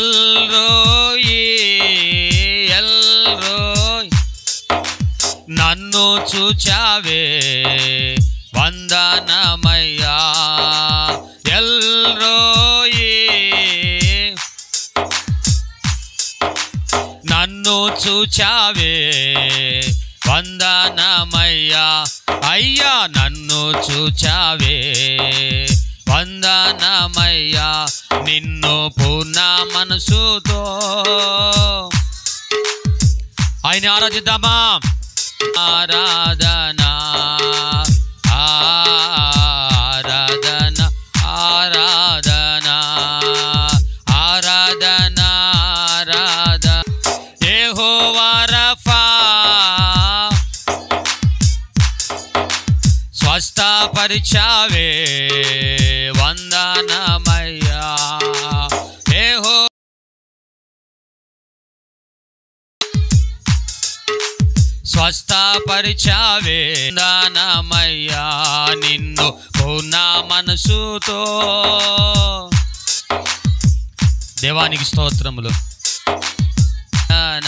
El Roi ఎల్రోయ్ నన్ను చూచావే వందనమయ్యా El Roi నన్ను చూచావే వందనమయ్యా అయ్యా నన్ను చూచావే వందనమయ్యా నిన్ను పూర్ణ మనసుతో ఆయన ఆరాధిద్దామా ఆరాధన ఆరాధన ఆరాధన ఆరాధన ఆరాధ ఏ హో వారఫా స్వస్థపరిచావే స్వస్థపరిచావే దానమయ్యా నిన్ను పూర్ణ మనసుతో దేవానికి స్తోత్రములు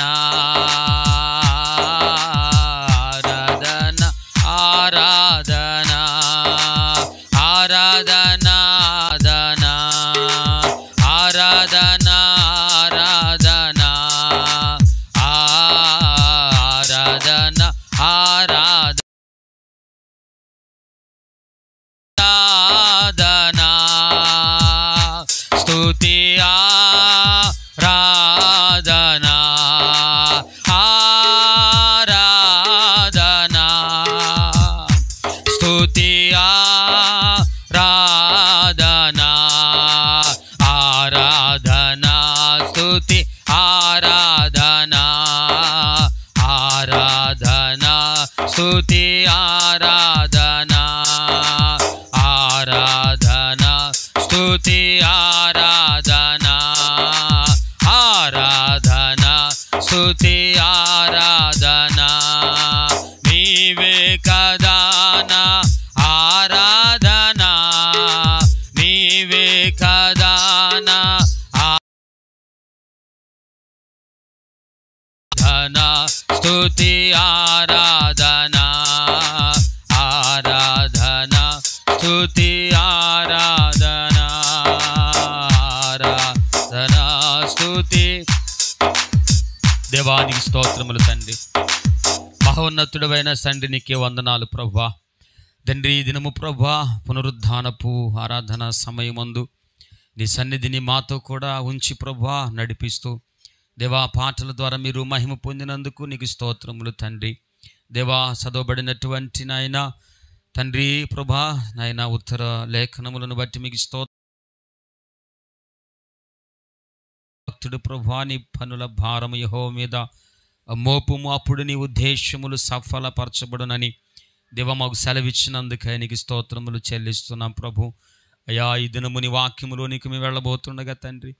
నా ಆರಾಧನಾ ಆರಾಧನಾ ಸ್ತುತಿ ಆರಾಧನಾ ಆರಾಧನಾ ಸ್ತುತಿ ಆರಾಧನಾ ಆರಾಧನಾ ಸ್ತುತಿ ಆರಾಧನಾ ಆರಾಧನಾ ಸ್ತುತಿ ಆರಾಧನಾ స్తుతి ఆరాధన ఆరాధన స్తుతి ఆరాధన ఆరాధన స్తుతి దేవానికి స్తోత్రములు తండ్రి మహోన్నతుడమైన తండ్రి నీకే వందనాలు ప్రభా తండ్రి దినము ప్రభా పునరుద్ధానపు ఆరాధన సమయమందు నీ సన్నిధిని మాతో కూడా ఉంచి ప్రభా నడిపిస్తూ దేవా పాటల ద్వారా మీరు మహిమ పొందినందుకు నీకు స్తోత్రములు తండ్రి దేవా చదవబడినటువంటి నాయన తండ్రి ప్రభా నాయన ఉత్తర లేఖనములను బట్టి మీకు స్తోత్ర భక్తుడు ప్రభా నీ పనుల భారం యహో మీద మోపుము అప్పుడు నీ ఉద్దేశములు సఫలపరచబడునని దేవ మాకు సెలవిచ్చినందుకై నీకు స్తోత్రములు చెల్లిస్తున్నాం ప్రభు అయా ఈ దినముని వాక్యములో నీకు మేము వెళ్ళబోతుండగా తండ్రి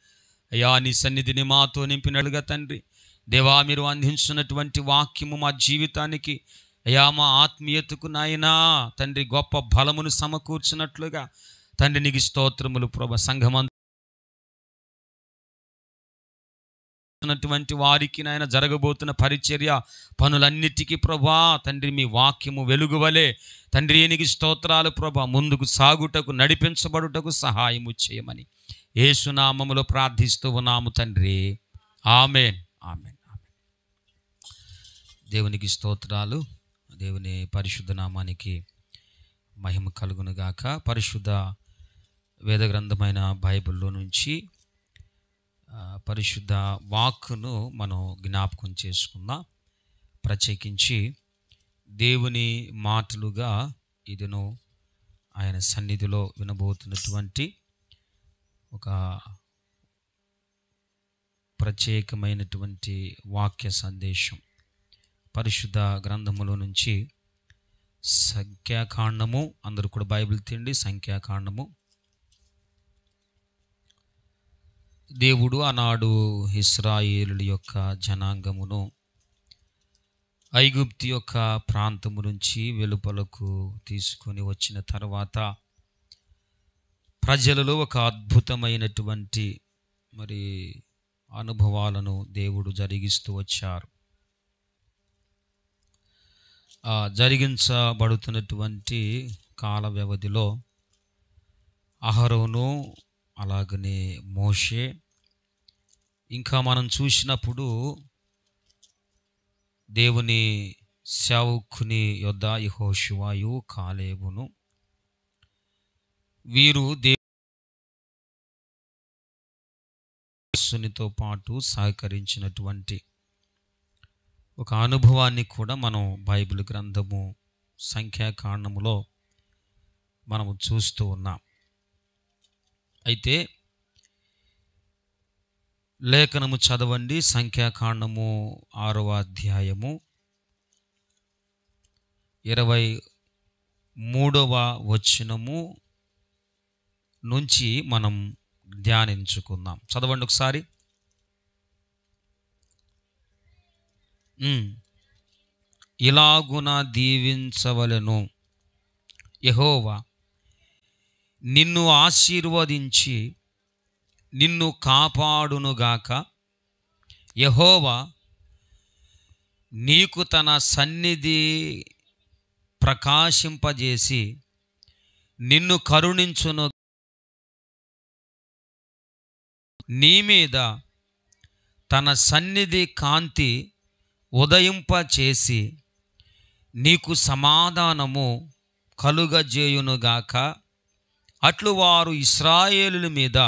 అయ్యా నీ సన్నిధిని మాతో నింపినట్లుగా తండ్రి దేవా మీరు అందించినటువంటి వాక్యము మా జీవితానికి అయ్యా మా ఆత్మీయతకు నాయనా తండ్రి గొప్ప బలమును సమకూర్చినట్లుగా తండ్రి నీకు స్తోత్రములు ప్రభ సంఘమంతున్నటువంటి వారికి నాయన జరగబోతున్న పరిచర్య పనులన్నిటికీ ప్రభా తండ్రి మీ వాక్యము వెలుగువలే తండ్రి నీకు స్తోత్రాలు ప్రభ ముందుకు సాగుటకు నడిపించబడుటకు సహాయము చేయమని ఏసునామములో ప్రార్థిస్తూ ఉన్నాము తండ్రి ఆమెన్ ఆమెన్ ఆమెన్ దేవునికి స్తోత్రాలు దేవుని పరిశుద్ధ నామానికి మహిమ కలుగునుగాక పరిశుద్ధ వేదగ్రంథమైన బైబిల్లో నుంచి పరిశుద్ధ వాక్ను మనం జ్ఞాపకం చేసుకుందాం ప్రత్యేకించి దేవుని మాటలుగా ఇదను ఆయన సన్నిధిలో వినబోతున్నటువంటి ఒక ప్రత్యేకమైనటువంటి వాక్య సందేశం పరిశుద్ధ గ్రంథములో నుంచి సంఖ్యాకాండము అందరూ కూడా బైబిల్ తిండి సంఖ్యాకాండము దేవుడు ఆనాడు ఇస్రాయేలు యొక్క జనాంగమును ఐగుప్తి యొక్క ప్రాంతము నుంచి వెలుపలకు తీసుకొని వచ్చిన తర్వాత ప్రజలలో ఒక అద్భుతమైనటువంటి మరి అనుభవాలను దేవుడు జరిగిస్తూ వచ్చారు జరిగించబడుతున్నటువంటి కాల వ్యవధిలో అహరోను అలాగనే మోషే ఇంకా మనం చూసినప్పుడు దేవుని సేవకుని యొద్ద యహోశివాయు కాలేబును వీరు దేవునితో పాటు సహకరించినటువంటి ఒక అనుభవాన్ని కూడా మనం బైబిల్ గ్రంథము సంఖ్యాకాండములో మనము చూస్తూ ఉన్నాం అయితే లేఖనము చదవండి సంఖ్యాకాండము ఆరవ అధ్యాయము ఇరవై మూడవ వచనము నుంచి మనం ధ్యానించుకుందాం చదవండి ఒకసారి ఇలాగున దీవించవలను యహోవా నిన్ను ఆశీర్వదించి నిన్ను కాపాడునుగాక యహోవా నీకు తన సన్నిధి ప్రకాశింపజేసి నిన్ను కరుణించును నీ మీద తన సన్నిధి కాంతి ఉదయింప చేసి నీకు సమాధానము కలుగజేయునుగాక అట్లు వారు ఇస్రాయేలుల మీద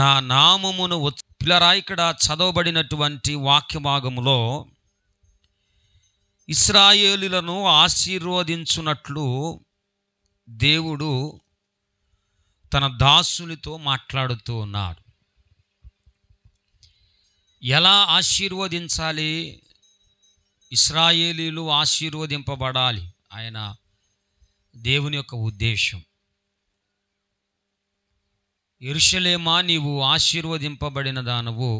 నా నామమును పిల్లరా ఇక్కడ చదవబడినటువంటి వాక్యభాగములో ఇస్రాయేలులను ఆశీర్వదించునట్లు దేవుడు తన దాసులతో మాట్లాడుతూ ఉన్నాడు ఎలా ఆశీర్వదించాలి ఇస్రాయేలీలు ఆశీర్వదింపబడాలి ఆయన దేవుని యొక్క ఉద్దేశం ఇరుషలేమా నీవు ఆశీర్వదింపబడిన దానవు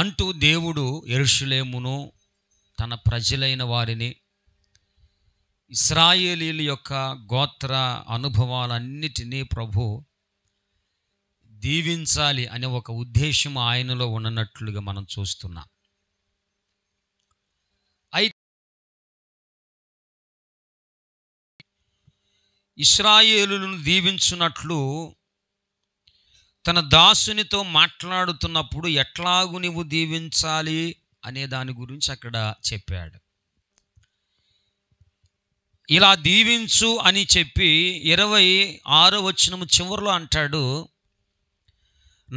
అంటూ దేవుడు ఎరుషులేమును తన ప్రజలైన వారిని ఇస్రాయేలీల యొక్క గోత్ర అనుభవాలన్నిటినీ ప్రభు దీవించాలి అనే ఒక ఉద్దేశం ఆయనలో ఉన్నట్లుగా మనం చూస్తున్నాం అయితే ఇస్రాయేలులను దీవించున్నట్లు తన దాసునితో మాట్లాడుతున్నప్పుడు ఎట్లాగు నువ్వు దీవించాలి అనే దాని గురించి అక్కడ చెప్పాడు ఇలా దీవించు అని చెప్పి ఇరవై ఆరో వచ్చిన చివరిలో అంటాడు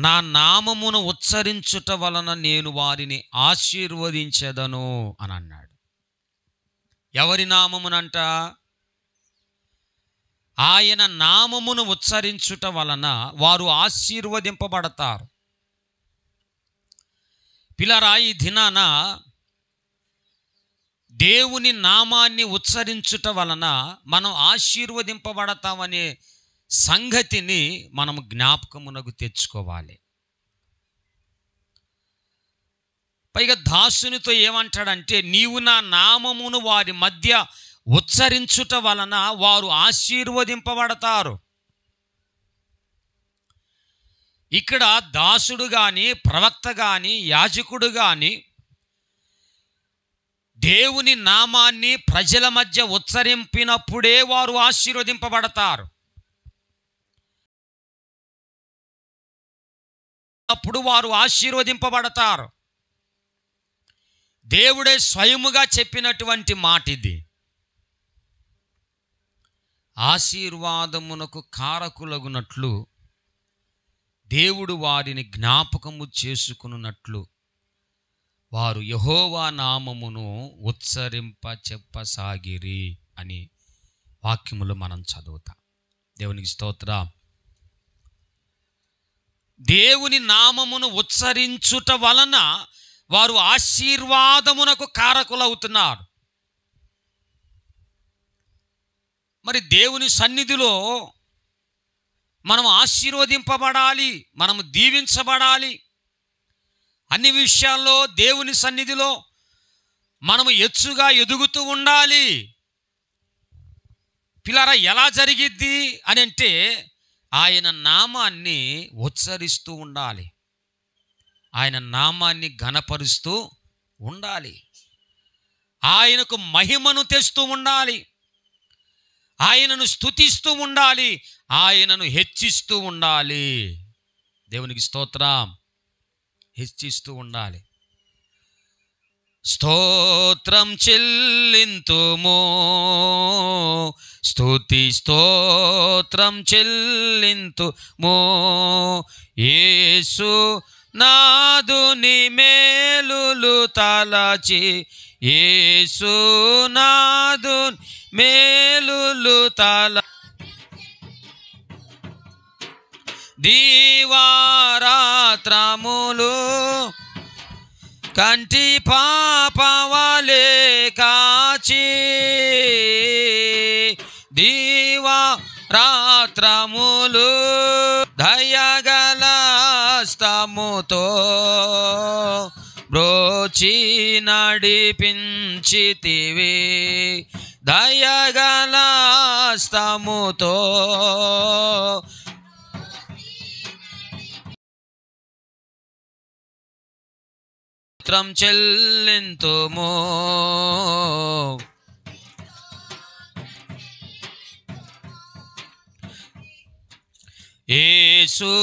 నా నామమును ఉచ్చరించుట వలన నేను వారిని ఆశీర్వదించదను అని అన్నాడు ఎవరి నామమునంట ఆయన నామమును ఉచ్చరించుట వలన వారు ఆశీర్వదింపబడతారు పిల్లరా ఈ దినాన దేవుని నామాన్ని ఉచ్చరించుట వలన మనం ఆశీర్వదింపబడతామనే సంగతిని మనం జ్ఞాపకమునకు తెచ్చుకోవాలి పైగా దాసునితో ఏమంటాడంటే నీవు నా నామమును వారి మధ్య ఉచ్చరించుట వలన వారు ఆశీర్వదింపబడతారు ఇక్కడ దాసుడు కానీ ప్రవక్త కానీ యాజకుడు కానీ దేవుని నామాన్ని ప్రజల మధ్య ఉచ్చరింపినప్పుడే వారు ఆశీర్వదింపబడతారు అప్పుడు వారు ఆశీర్వదింపబడతారు దేవుడే స్వయముగా చెప్పినటువంటి మాట ఇది ఆశీర్వాదమునకు కారకులగునట్లు దేవుడు వారిని జ్ఞాపకము చేసుకున్నట్లు వారు యహోవా నామమును ఉత్సరింప చెప్పసాగిరి అని వాక్యములు మనం చదువుతాం దేవునికి స్తోత్ర దేవుని నామమును ఉచ్చరించుట వలన వారు ఆశీర్వాదమునకు కారకులవుతున్నారు మరి దేవుని సన్నిధిలో మనం ఆశీర్వదింపబడాలి మనము దీవించబడాలి అన్ని విషయాల్లో దేవుని సన్నిధిలో మనము ఎచ్చుగా ఎదుగుతూ ఉండాలి పిల్లరా ఎలా జరిగిద్ది అని అంటే ఆయన నామాన్ని ఉచ్చరిస్తూ ఉండాలి ఆయన నామాన్ని ఘనపరుస్తూ ఉండాలి ఆయనకు మహిమను తెస్తూ ఉండాలి ఆయనను స్థుతిస్తూ ఉండాలి ఆయనను హెచ్చిస్తూ ఉండాలి దేవునికి స్తోత్రం హెచ్చిస్తూ ఉండాలి స్తోత్రం చెల్లింతుము స్తుతి స్తోత్రం చెల్లింతుము ఏసు నాదుని మేలులు తలచి ఏసు నాదు మేలులు తల దీవారాత్రములు కంటి పాపవలే కాచి దీవా రాత్రములు దయగలస్తముతో స్తముతో బ్రోచి నడిపించితివి దయగల స్తముతో స్తోత్రం చెల్లింతుము ఏసు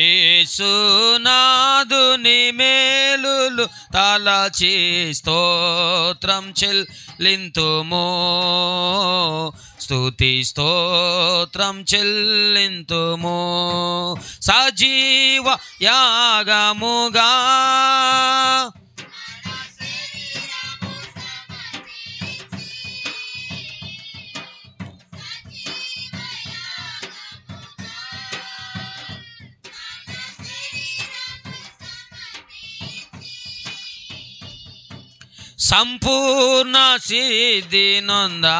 ఏసునాదుని మేలులు తలచి స్తోత్రం చెల్లింతుమో స్థుతి స్తోత్రం చెల్లింతుము సజీవ యాగముగా సంపూర్ణ సిద్ధి నొందా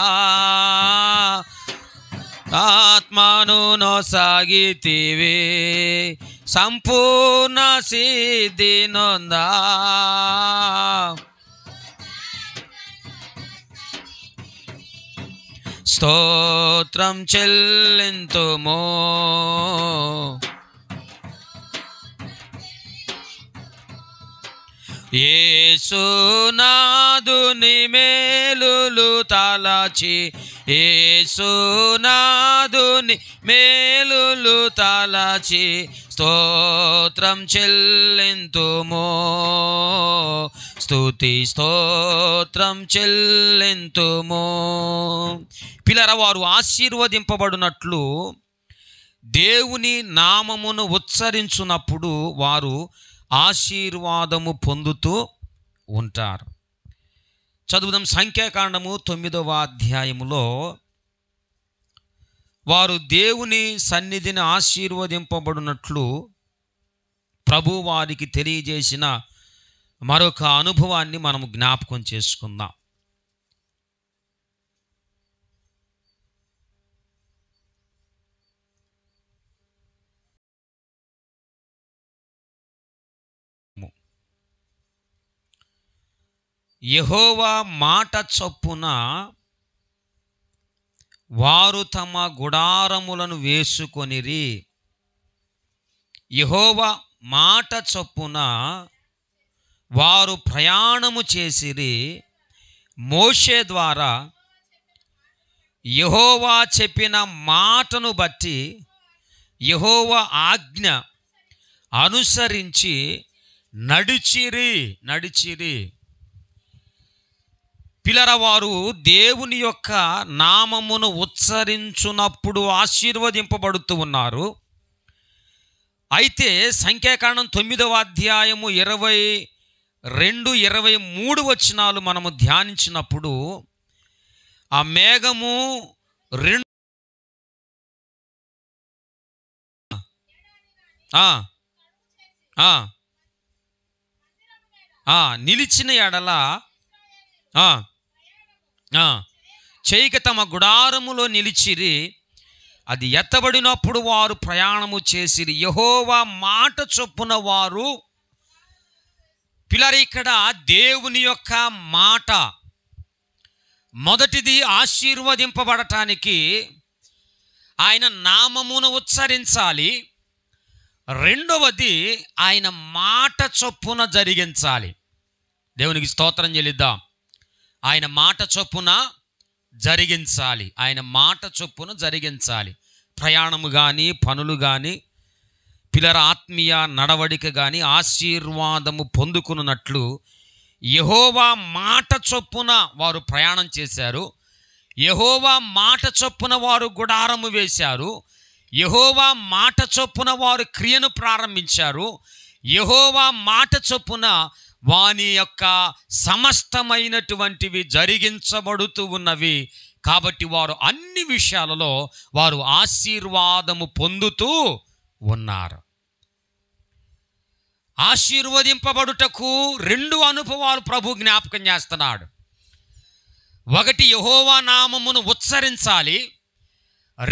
ಆತ್ಮನು ಸಾಗಿತೀವಿ ಸಂಪೂರ್ಣ ಸಿದ್ಧಿ ನೊಂದ ಸ್ತೋತ್ರಂ ಚೆಲ್ಲಿಂತುಮೋ ఏసునాదుని మేలులు తాలాచి ఏసునాదుని మేలులు తాలాచి స్తోత్రం చెల్లింతుమో స్తుతి స్తోత్రం చెల్లింతుమో పిల్లర వారు ఆశీర్వదింపబడినట్లు దేవుని నామమును ఉచ్చరించున్నప్పుడు వారు ఆశీర్వాదము పొందుతూ ఉంటారు చదువుదాం సంఖ్యాకాండము తొమ్మిదవ అధ్యాయములో వారు దేవుని సన్నిధిని ఆశీర్వదింపబడినట్లు ప్రభు వారికి తెలియజేసిన మరొక అనుభవాన్ని మనము జ్ఞాపకం చేసుకుందాం యహోవా మాట చొప్పున వారు తమ గుడారములను వేసుకొనిరి యహోవా మాట చొప్పున వారు ప్రయాణము చేసిరి మోషే ద్వారా యహోవా చెప్పిన మాటను బట్టి యహోవా ఆజ్ఞ అనుసరించి నడిచిరి నడిచిరి పిల్లర వారు దేవుని యొక్క నామమును ఉచ్చరించున్నప్పుడు ఆశీర్వదింపబడుతూ ఉన్నారు అయితే సంఖ్యాకాండం తొమ్మిదవ అధ్యాయము ఇరవై రెండు ఇరవై మూడు వచనాలు మనము ధ్యానించినప్పుడు ఆ మేఘము రెండు నిలిచిన ఎడల చేయక తమ గుడారములో నిలిచిరి అది ఎత్తబడినప్పుడు వారు ప్రయాణము చేసిరి యహోవా మాట చొప్పున వారు పిల్లరి ఇక్కడ దేవుని యొక్క మాట మొదటిది ఆశీర్వదింపబడటానికి ఆయన నామమును ఉచ్చరించాలి రెండవది ఆయన మాట చొప్పున జరిగించాలి దేవునికి స్తోత్రం చెల్లిద్దాం ఆయన మాట చొప్పున జరిగించాలి ఆయన మాట చొప్పున జరిగించాలి ప్రయాణము కానీ పనులు కానీ పిల్లల ఆత్మీయ నడవడిక కానీ ఆశీర్వాదము పొందుకున్నట్లు యహోవా మాట చొప్పున వారు ప్రయాణం చేశారు యహోవా మాట చొప్పున వారు గుడారము వేశారు యహోవా మాట చొప్పున వారు క్రియను ప్రారంభించారు యహోవా మాట చొప్పున వాని యొక్క సమస్తమైనటువంటివి జరిగించబడుతూ ఉన్నవి కాబట్టి వారు అన్ని విషయాలలో వారు ఆశీర్వాదము పొందుతూ ఉన్నారు ఆశీర్వదింపబడుటకు రెండు అనుభవాలు ప్రభు జ్ఞాపకం చేస్తున్నాడు ఒకటి యహోవా నామమును ఉచ్చరించాలి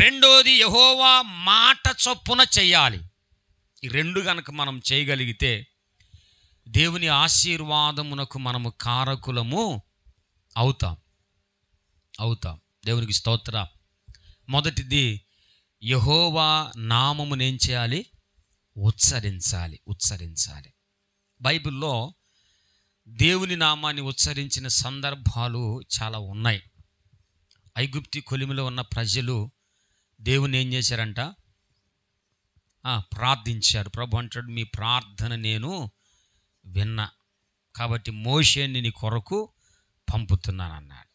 రెండోది యహోవా మాట చొప్పున చెయ్యాలి ఈ రెండు కనుక మనం చేయగలిగితే దేవుని ఆశీర్వాదమునకు మనము కారకులము అవుతాం అవుతాం దేవునికి స్తోత్ర మొదటిది యహోవా నామమును ఏం చేయాలి ఉచ్చరించాలి ఉచ్చరించాలి బైబిల్లో దేవుని నామాన్ని ఉచ్చరించిన సందర్భాలు చాలా ఉన్నాయి ఐగుప్తి కొలిమిలో ఉన్న ప్రజలు దేవుని ఏం చేశారంట ప్రార్థించారు ప్రభు అంటాడు మీ ప్రార్థన నేను విన్నా కాబట్టి మోషేని నీ కొరకు పంపుతున్నానన్నాడు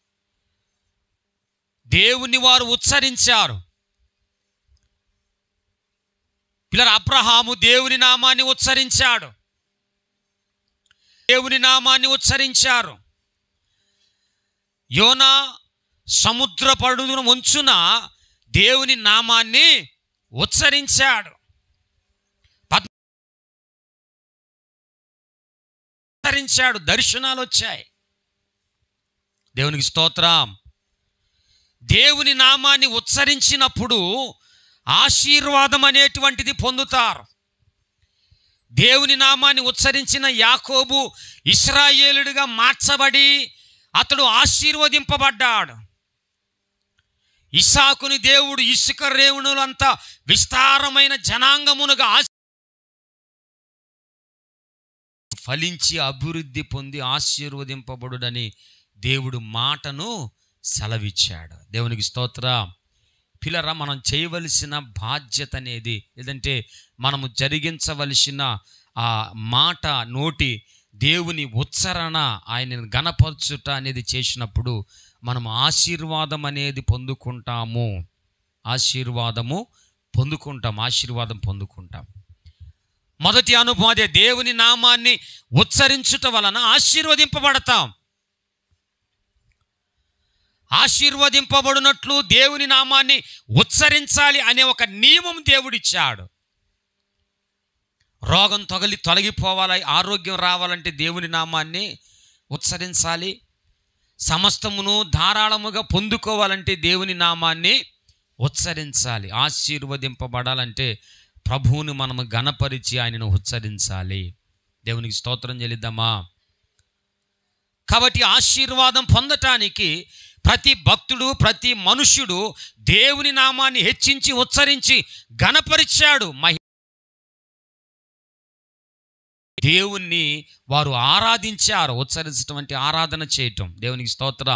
దేవుని వారు ఉచ్చరించారు పిల్లల అబ్రహాము దేవుని నామాన్ని ఉచ్చరించాడు దేవుని నామాన్ని ఉచ్చరించారు యోనా సముద్ర పడును ఉంచున దేవుని నామాన్ని ఉచ్చరించాడు విస్తరించాడు దర్శనాలు వచ్చాయి దేవునికి స్తోత్రం దేవుని నామాన్ని ఉచ్చరించినప్పుడు ఆశీర్వాదం అనేటువంటిది పొందుతారు దేవుని నామాన్ని ఉచ్చరించిన యాకోబు ఇస్రాయేలుడిగా మార్చబడి అతడు ఆశీర్వదింపబడ్డాడు ఇసాకుని దేవుడు ఇసుక రేవునులంతా విస్తారమైన జనాంగమునుగా ఫలించి అభివృద్ధి పొంది ఆశీర్వదింపబడుడని దేవుడు మాటను సెలవిచ్చాడు దేవునికి స్తోత్ర పిల్లరా మనం చేయవలసిన బాధ్యత అనేది లేదంటే మనము జరిగించవలసిన ఆ మాట నోటి దేవుని ఉచ్చరణ ఆయనను గణపరచుట అనేది చేసినప్పుడు మనం ఆశీర్వాదం అనేది పొందుకుంటాము ఆశీర్వాదము పొందుకుంటాం ఆశీర్వాదం పొందుకుంటాం మొదటి అనుభవం అదే దేవుని నామాన్ని ఉచ్చరించుట వలన ఆశీర్వదింపబడతాం ఆశీర్వదింపబడినట్లు దేవుని నామాన్ని ఉచ్చరించాలి అనే ఒక నియమం దేవుడిచ్చాడు రోగం తొగలి తొలగిపోవాలి ఆరోగ్యం రావాలంటే దేవుని నామాన్ని ఉచ్చరించాలి సమస్తమును ధారాళముగా పొందుకోవాలంటే దేవుని నామాన్ని ఉచ్చరించాలి ఆశీర్వదింపబడాలంటే ప్రభువుని మనము గణపరిచి ఆయనను ఉచ్చరించాలి దేవునికి స్తోత్రం చెల్లిద్దామా కాబట్టి ఆశీర్వాదం పొందటానికి ప్రతి భక్తుడు ప్రతి మనుష్యుడు దేవుని నామాన్ని హెచ్చించి ఉచ్చరించి గణపరిచాడు మహి దేవుణ్ణి వారు ఆరాధించారు ఉచ్చరించటం అంటే ఆరాధన చేయటం దేవునికి స్తోత్ర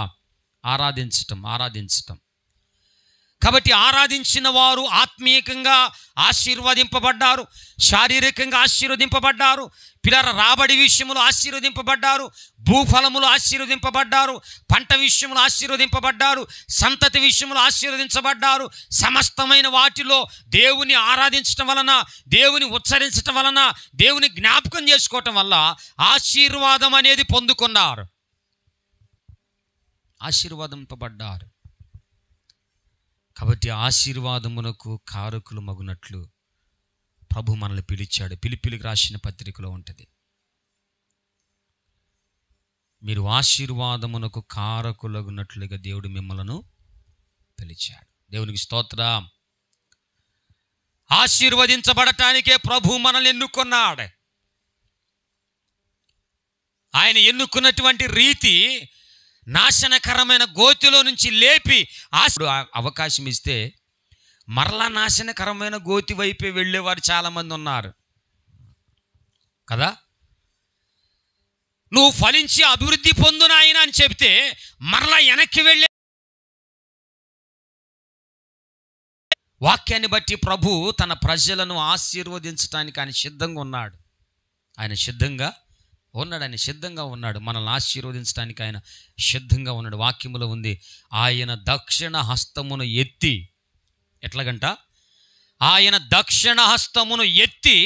ఆరాధించటం ఆరాధించటం కాబట్టి ఆరాధించిన వారు ఆత్మీయంగా ఆశీర్వదింపబడ్డారు శారీరకంగా ఆశీర్వదింపబడ్డారు పిల్లల రాబడి విషయంలో ఆశీర్వదింపబడ్డారు భూఫలములు ఆశీర్వదింపబడ్డారు పంట విషయంలో ఆశీర్వదింపబడ్డారు సంతతి విషయంలో ఆశీర్వదించబడ్డారు సమస్తమైన వాటిలో దేవుని ఆరాధించటం వలన దేవుని ఉచ్చరించటం వలన దేవుని జ్ఞాపకం చేసుకోవటం వల్ల ఆశీర్వాదం అనేది పొందుకున్నారు ఆశీర్వాదింపబడ్డారు కాబట్టి ఆశీర్వాదమునకు కారకులు మగునట్లు ప్రభు మనల్ని పిలిచాడు పిలిపిలికి రాసిన పత్రికలో ఉంటుంది మీరు ఆశీర్వాదమునకు కారకులగునట్లుగా దేవుడు మిమ్మలను పిలిచాడు దేవునికి స్తోత్ర ఆశీర్వదించబడటానికే ప్రభు మనల్ని ఎన్నుకున్నాడు ఆయన ఎన్నుకున్నటువంటి రీతి నాశనకరమైన గోతిలో నుంచి లేపి ఆశడు అవకాశం ఇస్తే మరలా నాశనకరమైన గోతి వైపే వెళ్ళేవారు చాలామంది ఉన్నారు కదా నువ్వు ఫలించి అభివృద్ధి పొందునాయన అని చెప్తే మరలా వెనక్కి వెళ్ళే వాక్యాన్ని బట్టి ప్రభు తన ప్రజలను ఆశీర్వదించడానికి ఆయన సిద్ధంగా ఉన్నాడు ఆయన సిద్ధంగా ఉన్నాడు ఆయన సిద్ధంగా ఉన్నాడు మనల్ని ఆశీర్వదించడానికి ఆయన సిద్ధంగా ఉన్నాడు వాక్యములో ఉంది ఆయన దక్షిణ హస్తమును ఎత్తి ఎట్లాగంట ఆయన దక్షిణ హస్తమును ఎత్తి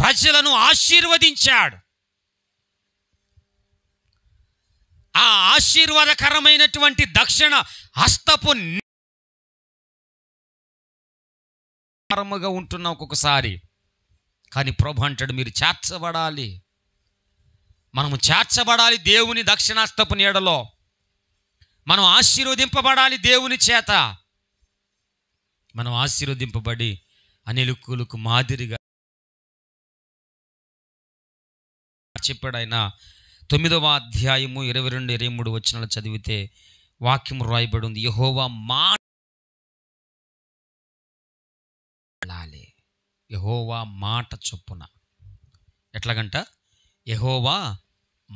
ప్రజలను ఆశీర్వదించాడు ఆ ఆశీర్వాదకరమైనటువంటి దక్షిణ హస్తపు ఉంటున్న ఒక్కొక్కసారి కానీ ప్రభు అంటాడు మీరు చేర్చబడాలి మనము చేర్చబడాలి దేవుని దక్షిణాస్తపు నీడలో మనం ఆశీర్వదింపబడాలి దేవుని చేత మనం ఆశీర్వదింపబడి అనిలుకులకు మాదిరిగా చెప్పాడు ఆయన తొమ్మిదవ అధ్యాయము ఇరవై రెండు ఇరవై మూడు వచ్చినాలు చదివితే వాక్యం రాయబడి ఉంది యహోవా మాట యహోవా మాట చొప్పున ఎట్లాగంట యహోవా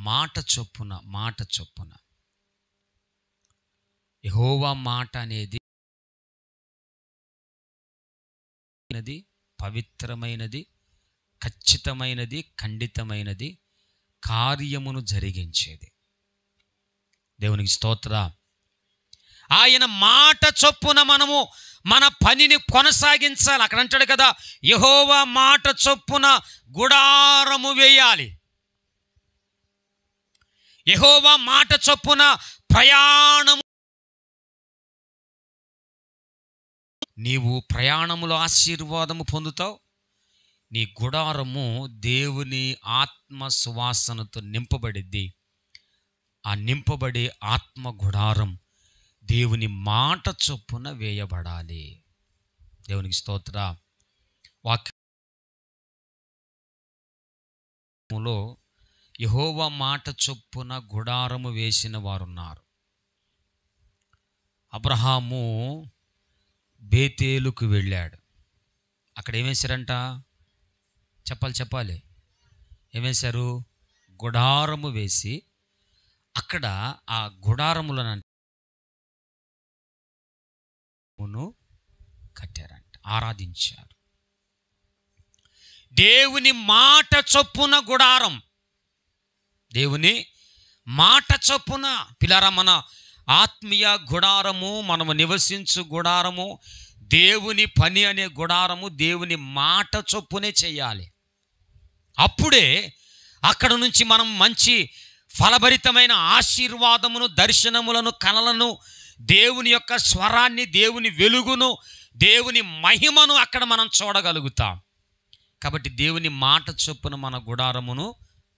మాట చొప్పున మాట చొప్పున యహోవా మాట అనేది పవిత్రమైనది ఖచ్చితమైనది ఖండితమైనది కార్యమును జరిగించేది దేవునికి స్తోత్ర ఆయన మాట చొప్పున మనము మన పనిని కొనసాగించాలి అక్కడ అంటాడు కదా యహోవా మాట చొప్పున గుడారము వేయాలి యహోవా మాట చొప్పున ప్రయాణము నీవు ప్రయాణములో ఆశీర్వాదము పొందుతావు నీ గుడారము దేవుని ఆత్మ సువాసనతో నింపబడిద్ది ఆ నింపబడే ఆత్మ గుడారం దేవుని మాట చొప్పున వేయబడాలి దేవునికి స్తోత్ర వాక్యంలో యహోవ మాట చొప్పున గుడారము వేసిన వారున్నారు అబ్రహాము బేతేలుకు వెళ్ళాడు అక్కడ ఏమేశారంట చెప్పాలి చెప్పాలి ఏమేశారు గుడారము వేసి అక్కడ ఆ గుడారములను కట్టారంట ఆరాధించారు దేవుని మాట చొప్పున గుడారం దేవుని మాట చొప్పున పిలారా మన ఆత్మీయ గుడారము మనము నివసించు గుడారము దేవుని పని అనే గుడారము దేవుని మాట చొప్పునే చేయాలి అప్పుడే అక్కడ నుంచి మనం మంచి ఫలభరితమైన ఆశీర్వాదమును దర్శనములను కలలను దేవుని యొక్క స్వరాన్ని దేవుని వెలుగును దేవుని మహిమను అక్కడ మనం చూడగలుగుతాం కాబట్టి దేవుని మాట చొప్పున మన గుడారమును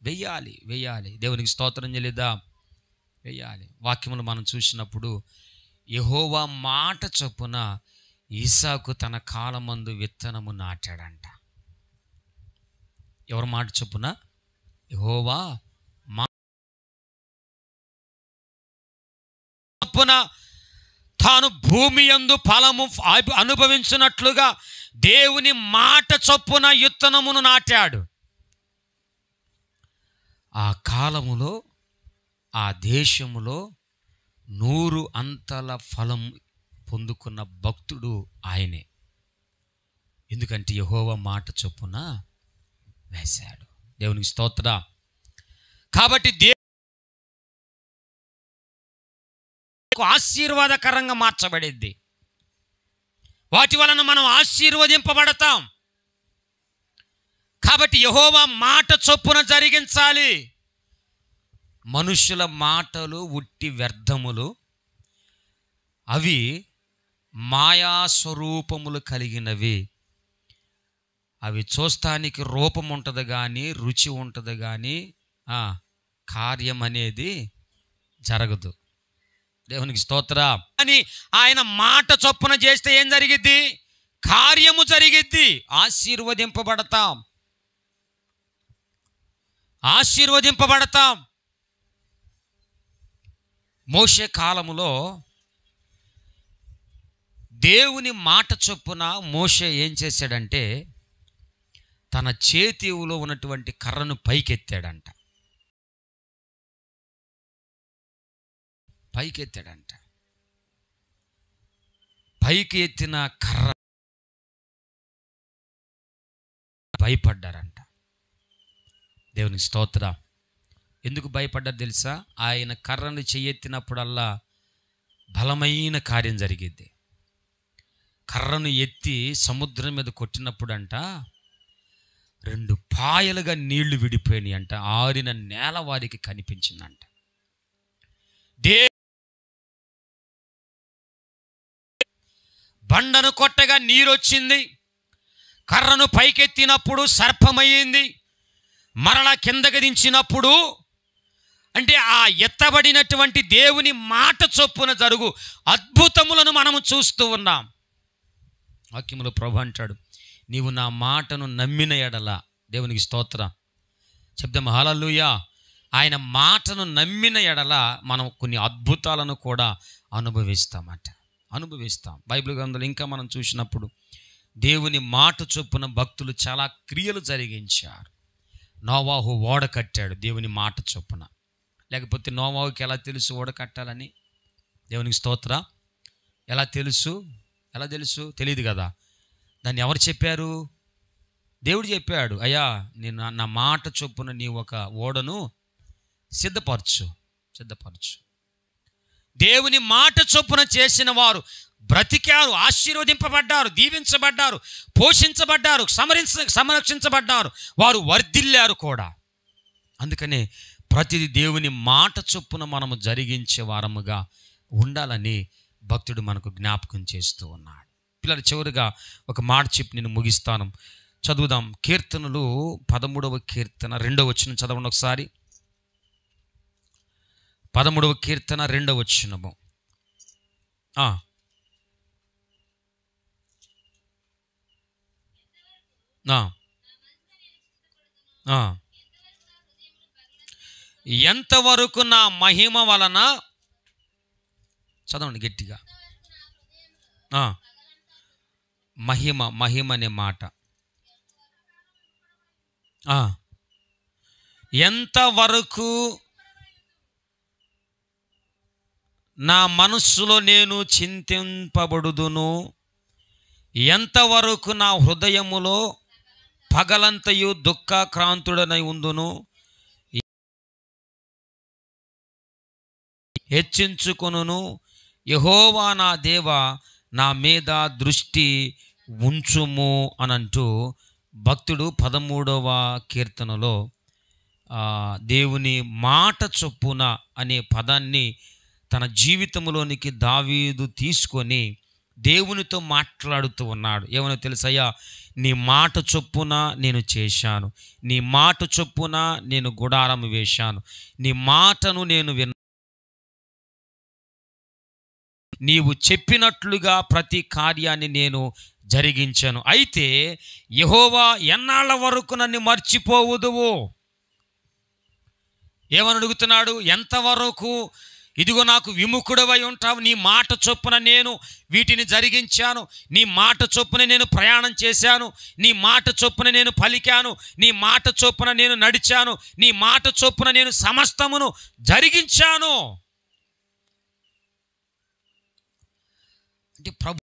వెయ్యాలి వెయ్యాలి దేవునికి స్తోత్రం చెల్లిద్దాం వెయ్యాలి వాక్యములు మనం చూసినప్పుడు యహోవా మాట చొప్పున ఈసాకు తన కాలమందు విత్తనము నాటాడంట ఎవరి మాట చొప్పున యహోవా మా చొప్పున తాను భూమి అందు ఫలము అనుభవించినట్లుగా దేవుని మాట చొప్పున విత్తనమును నాటాడు ఆ కాలములో ఆ దేశములో నూరు అంతల ఫలం పొందుకున్న భక్తుడు ఆయనే ఎందుకంటే యహోవ మాట చొప్పున వేశాడు దేవునికి స్తోత్ర కాబట్టి దే ఆశీర్వాదకరంగా మార్చబడింది వాటి వలన మనం ఆశీర్వదింపబడతాం కాబట్టి యహోవా మాట చొప్పున జరిగించాలి మనుషుల మాటలు ఉట్టి వ్యర్థములు అవి మాయాస్వరూపములు కలిగినవి అవి చూస్తానికి రూపం ఉంటుంది కానీ రుచి ఉంటుంది కానీ కార్యం అనేది జరగదు దేవునికి స్తోత్ర అని ఆయన మాట చొప్పున చేస్తే ఏం జరిగిద్ది కార్యము జరిగిద్ది ఆశీర్వదింపబడతాం ఆశీర్వదింపబడతాం మోసే కాలములో దేవుని మాట చొప్పున మోసే ఏం చేశాడంటే తన చేతిలో ఉన్నటువంటి కర్రను పైకెత్తాడంట పైకెత్తాడంట పైకి ఎత్తిన కర్ర భయపడ్డారంట దేవుని స్తోత్ర ఎందుకు భయపడ్డారు తెలుసా ఆయన కర్రను చెయ్యెత్తినప్పుడల్లా బలమైన కార్యం జరిగింది కర్రను ఎత్తి సముద్రం మీద కొట్టినప్పుడంట రెండు పాయలుగా నీళ్లు విడిపోయినాయి అంట ఆరిన నేల వారికి కనిపించిందంట దే బండను కొట్టగా నీరొచ్చింది కర్రను పైకెత్తినప్పుడు సర్పమయ్యింది మరలా కిందగదించినప్పుడు అంటే ఆ ఎత్తబడినటువంటి దేవుని మాట చొప్పున జరుగు అద్భుతములను మనము చూస్తూ ఉన్నాం వాక్యములు ప్రభు అంటాడు నీవు నా మాటను నమ్మిన ఎడల దేవునికి స్తోత్ర చెప్దాం హాలూయా ఆయన మాటను నమ్మిన ఎడల మనం కొన్ని అద్భుతాలను కూడా అనుభవిస్తామట అనుభవిస్తాం బైబిల్ గ్రంథాలు ఇంకా మనం చూసినప్పుడు దేవుని మాట చొప్పున భక్తులు చాలా క్రియలు జరిగించారు నోవాహు ఓడ కట్టాడు దేవుని మాట చొప్పున లేకపోతే నోవాహుకి ఎలా తెలుసు ఓడ కట్టాలని దేవునికి స్తోత్ర ఎలా తెలుసు ఎలా తెలుసు తెలియదు కదా దాన్ని ఎవరు చెప్పారు దేవుడు చెప్పాడు అయ్యా నేను నా మాట చొప్పున నీ ఒక ఓడను సిద్ధపరచు సిద్ధపరచు దేవుని మాట చొప్పున చేసిన వారు బ్రతికారు ఆశీర్వదింపబడ్డారు దీవించబడ్డారు పోషించబడ్డారు సమరించ సంరక్షించబడ్డారు వారు వర్ధిల్లారు కూడా అందుకనే ప్రతిది దేవుని మాట చొప్పున మనము జరిగించే వారముగా ఉండాలని భక్తుడు మనకు జ్ఞాపకం చేస్తూ ఉన్నాడు పిల్లలు చివరిగా ఒక మాట చెప్పి నేను ముగిస్తాను చదువుదాం కీర్తనలు పదమూడవ కీర్తన రెండవ వచ్చిన చదవండి ఒకసారి పదమూడవ కీర్తన రెండవ వచ్చినము ఎంతవరకు నా మహిమ వలన చదవండి గట్టిగా మహిమ మహిమ అనే మాట ఎంతవరకు నా మనస్సులో నేను చింతింపబడుదును ఎంతవరకు నా హృదయములో పగలంతయు దుఃఖాక్రాంతుడనై ఉందును హెచ్చించుకును యహోవా నా దేవ నా మీద దృష్టి ఉంచుము అని అంటూ భక్తుడు పదమూడవ కీర్తనలో దేవుని మాట చొప్పున అనే పదాన్ని తన జీవితంలోనికి దావీదు తీసుకొని దేవునితో మాట్లాడుతూ ఉన్నాడు ఏమైనా తెలుసయ్యా నీ మాట చొప్పున నేను చేశాను నీ మాట చొప్పున నేను గుడారం వేశాను నీ మాటను నేను విన్న నీవు చెప్పినట్లుగా ప్రతి కార్యాన్ని నేను జరిగించాను అయితే యహోవా ఎన్నాళ్ళ వరకు నన్ను మర్చిపోవదువు ఏమని అడుగుతున్నాడు ఎంతవరకు ఇదిగో నాకు విముఖుడవై ఉంటావు నీ మాట చొప్పున నేను వీటిని జరిగించాను నీ మాట చొప్పున నేను ప్రయాణం చేశాను నీ మాట చొప్పున నేను పలికాను నీ మాట చొప్పున నేను నడిచాను నీ మాట చొప్పున నేను సమస్తమును జరిగించాను అంటే ప్రభు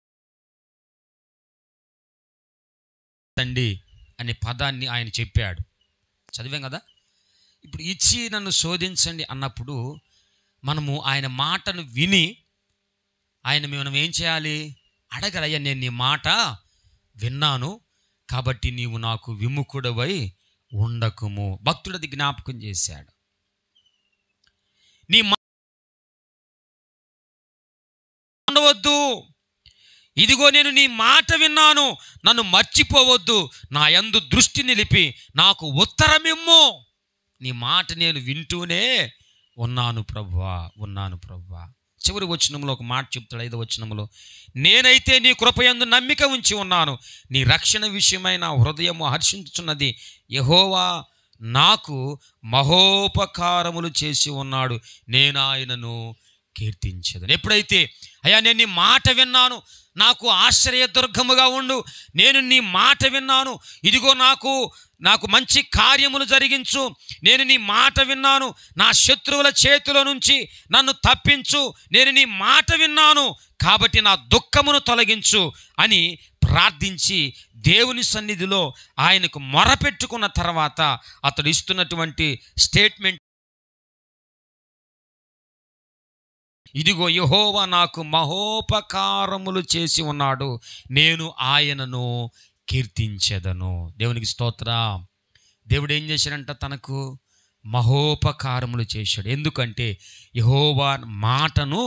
తండి అనే పదాన్ని ఆయన చెప్పాడు చదివాం కదా ఇప్పుడు ఇచ్చి నన్ను శోధించండి అన్నప్పుడు మనము ఆయన మాటను విని ఆయన మనం ఏం చేయాలి అడగలయ్యా నేను నీ మాట విన్నాను కాబట్టి నీవు నాకు విముఖుడవై ఉండకుము భక్తుడది జ్ఞాపకం చేశాడు నీ ఉండవద్దు ఇదిగో నేను నీ మాట విన్నాను నన్ను మర్చిపోవద్దు నా యందు దృష్టి నిలిపి నాకు ఉత్తరమిమ్ము నీ మాట నేను వింటూనే ఉన్నాను ప్రభ్వా ఉన్నాను ప్రభ్వా చివరి వచనంలో ఒక మాట చెప్తాడు ఐదు వచనంలో నేనైతే నీ కృపయందు నమ్మిక ఉంచి ఉన్నాను నీ రక్షణ విషయమైన హృదయము హర్షించుచున్నది యహోవా నాకు మహోపకారములు చేసి ఉన్నాడు నేను ఆయనను కీర్తించదని ఎప్పుడైతే అయ్యా నేను నీ మాట విన్నాను నాకు ఆశ్చర్యదుర్గముగా దుర్గముగా ఉండు నేను నీ మాట విన్నాను ఇదిగో నాకు నాకు మంచి కార్యములు జరిగించు నేను నీ మాట విన్నాను నా శత్రువుల చేతిలో నుంచి నన్ను తప్పించు నేను నీ మాట విన్నాను కాబట్టి నా దుఃఖమును తొలగించు అని ప్రార్థించి దేవుని సన్నిధిలో ఆయనకు మొరపెట్టుకున్న తర్వాత అతడు ఇస్తున్నటువంటి స్టేట్మెంట్ ఇదిగో యహోవ నాకు మహోపకారములు చేసి ఉన్నాడు నేను ఆయనను కీర్తించేదను దేవునికి స్తోత్ర దేవుడు ఏం చేశాడంట తనకు మహోపకారములు చేశాడు ఎందుకంటే యహోవా మాటను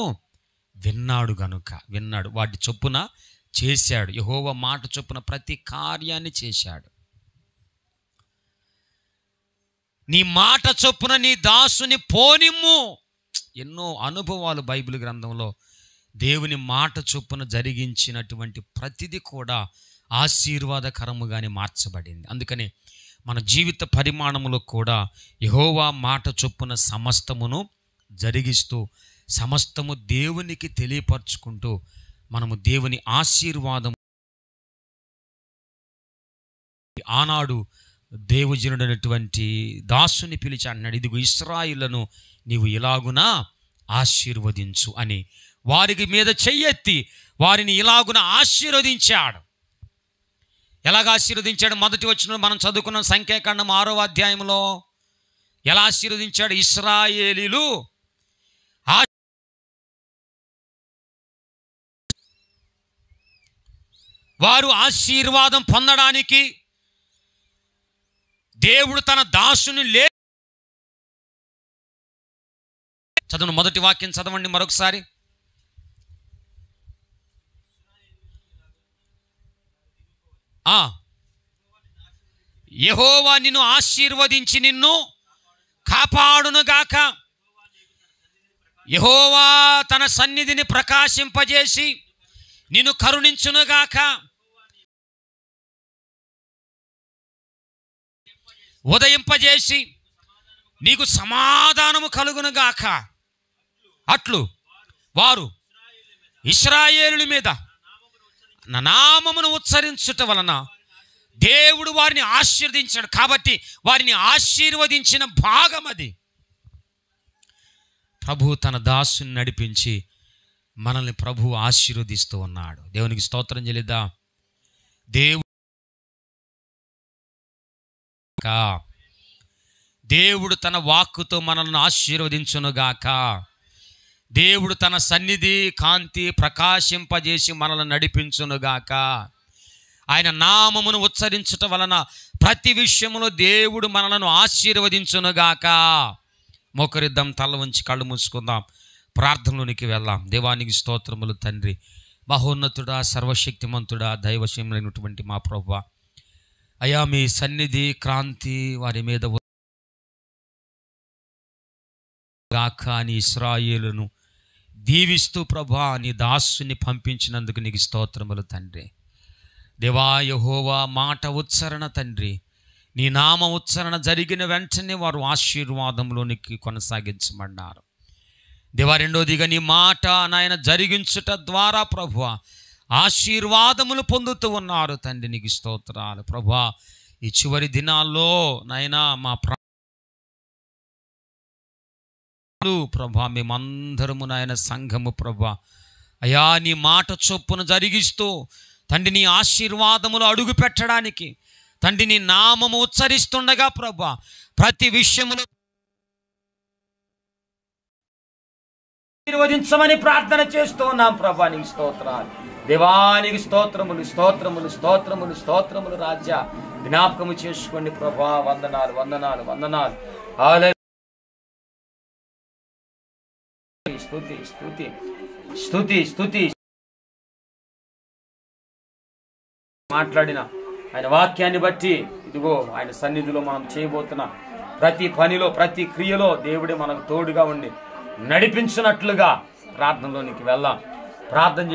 విన్నాడు గనుక విన్నాడు వాటి చొప్పున చేశాడు యహోవ మాట చొప్పున ప్రతి కార్యాన్ని చేశాడు నీ మాట చొప్పున నీ దాసుని పోనిమ్ము ఎన్నో అనుభవాలు బైబిల్ గ్రంథంలో దేవుని మాట చొప్పున జరిగించినటువంటి ప్రతిదీ కూడా ఆశీర్వాదకరముగానే మార్చబడింది అందుకని మన జీవిత పరిమాణములో కూడా యహోవా మాట చొప్పున సమస్తమును జరిగిస్తూ సమస్తము దేవునికి తెలియపరచుకుంటూ మనము దేవుని ఆశీర్వాదం ఆనాడు దేవుజనుడైనటువంటి దాసుని పిలిచి అన్నాడు ఇదిగో ఇస్రాయిలను నీవు ఇలాగునా ఆశీర్వదించు అని వారికి మీద చెయ్యెత్తి వారిని ఇలాగున ఆశీర్వదించాడు ఎలాగ ఆశీర్వదించాడు మొదటి వచ్చిన మనం చదువుకున్న సంఖ్యాకాండం ఆరో అధ్యాయంలో ఎలా ఆశీర్వదించాడు ఇస్రాయేలీలు వారు ఆశీర్వాదం పొందడానికి దేవుడు తన దాసుని లే చదవండి మొదటి వాక్యం చదవండి మరొకసారి యహోవా నిన్ను ఆశీర్వదించి నిన్ను కాపాడునుగాక యహోవా తన సన్నిధిని ప్రకాశింపజేసి నిన్ను కరుణించునుగాక ఉదయింపజేసి నీకు సమాధానము కలుగునుగాక అట్లు వారు ఇస్రాయేలు మీద నా నామమును ఉచ్చరించుట వలన దేవుడు వారిని ఆశీర్వదించాడు కాబట్టి వారిని ఆశీర్వదించిన భాగం అది ప్రభు తన దాసుని నడిపించి మనల్ని ప్రభు ఆశీర్వదిస్తూ ఉన్నాడు దేవునికి స్తోత్రం చెల్లిద్దా దేవుడు దేవుడు తన వాక్కుతో మనల్ని ఆశీర్వదించునుగాక దేవుడు తన సన్నిధి కాంతి ప్రకాశింపజేసి మనల్ని నడిపించునుగాక ఆయన నామమును ఉచ్చరించట వలన ప్రతి విషయములో దేవుడు మనలను ఆశీర్వదించునుగాక మొకరిద్దాం తల ఉంచి కళ్ళు మూసుకుందాం ప్రార్థనలోనికి వెళ్దాం దేవానికి స్తోత్రములు తండ్రి మహోన్నతుడా సర్వశక్తిమంతుడా దైవశయములైనటువంటి మా ప్రభు అయా మీ సన్నిధి క్రాంతి వారి మీద గాక నీ ఇస్రాయేలును దీవిస్తూ ప్రభా నీ దాసుని పంపించినందుకు నీకు స్తోత్రములు తండ్రి దేవాయహోవా మాట ఉచ్చరణ తండ్రి నీ నామ ఉచ్చరణ జరిగిన వెంటనే వారు ఆశీర్వాదంలోనికి కొనసాగించమన్నారు దేవా రెండోదిగా నీ మాట నాయన జరిగించుట ద్వారా ప్రభు ఆశీర్వాదములు పొందుతూ ఉన్నారు తండ్రి నీకు స్తోత్రాలు ప్రభా ఈ చివరి దినాల్లో నాయన మా ఉన్నప్పుడు ప్రభా మేమందరము నాయన సంఘము ప్రభా అయా నీ మాట చొప్పున జరిగిస్తూ తండ్రి నీ ఆశీర్వాదములు అడుగు పెట్టడానికి తండ్రి నీ నామము ఉచ్చరిస్తుండగా ప్రభా ప్రతి విషయములో ఆశీర్వదించమని ప్రార్థన చేస్తూ ఉన్నాం ప్రభా నీ స్తోత్రాలు దేవానికి స్తోత్రములు స్తోత్రములు స్తోత్రములు స్తోత్రములు రాజ్య జ్ఞాపకము చేసుకోండి ప్రభా వందనాలు వందనాలు వందనాలు స్థుతి స్థుతి స్థుతి స్థుతి మాట్లాడిన ఆయన వాక్యాన్ని బట్టి ఇదిగో ఆయన సన్నిధిలో మనం చేయబోతున్న ప్రతి పనిలో ప్రతి క్రియలో దేవుడే మనకు తోడుగా ఉండి నడిపించినట్లుగా ప్రార్థనలోనికి వెళ్దాం ప్రార్థన